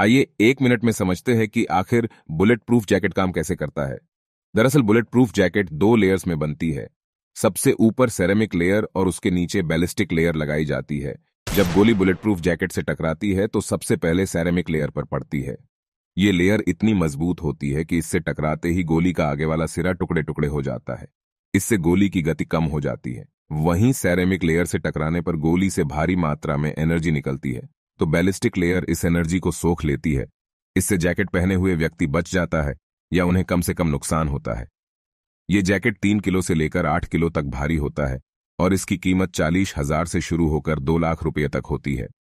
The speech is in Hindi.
आइए एक मिनट में समझते हैं कि आखिर बुलेट प्रूफ जैकेट काम कैसे करता है दरअसल बुलेट प्रूफ जैकेट दो लेयर्स में बनती है सबसे ऊपर सेरेमिक लेयर और उसके नीचे बैलिस्टिक लेयर लगाई जाती है जब गोली बुलेट प्रूफ जैकेट से टकराती है तो सबसे पहले सेरेमिक लेयर पर पड़ती है ये लेयर इतनी मजबूत होती है कि इससे टकराते ही गोली का आगे वाला सिरा टुकड़े टुकड़े हो जाता है इससे गोली की गति कम हो जाती है वहीं सेरेमिक लेयर से टकराने पर गोली से भारी मात्रा में एनर्जी निकलती है तो बैलिस्टिक लेयर इस एनर्जी को सोख लेती है इससे जैकेट पहने हुए व्यक्ति बच जाता है या उन्हें कम से कम नुकसान होता है ये जैकेट तीन किलो से लेकर आठ किलो तक भारी होता है और इसकी कीमत चालीस हजार से शुरू होकर दो लाख रुपये तक होती है